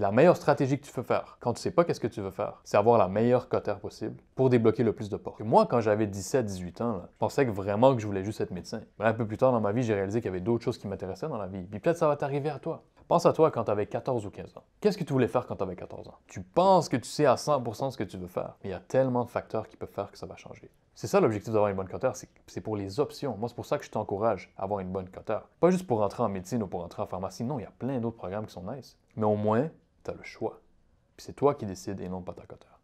La meilleure stratégie que tu peux faire quand tu sais pas qu'est-ce que tu veux faire, c'est avoir la meilleure cotère possible pour débloquer le plus de portes. moi, quand j'avais 17-18 ans, je pensais que vraiment que je voulais juste être médecin. Mais un peu plus tard dans ma vie, j'ai réalisé qu'il y avait d'autres choses qui m'intéressaient dans la vie. Puis peut-être ça va t'arriver à toi. Pense à toi quand tu avais 14 ou 15 ans. Qu'est-ce que tu voulais faire quand tu avais 14 ans? Tu penses que tu sais à 100% ce que tu veux faire, mais il y a tellement de facteurs qui peuvent faire que ça va changer. C'est ça l'objectif d'avoir une bonne cotère, c'est pour les options. Moi, c'est pour ça que je t'encourage à avoir une bonne cotère. Pas juste pour entrer en médecine ou pour entrer en pharmacie, non, il y a plein d'autres programmes qui sont nice. Mais au moins, tu as le choix. Puis c'est toi qui décides et non pas ta coteur.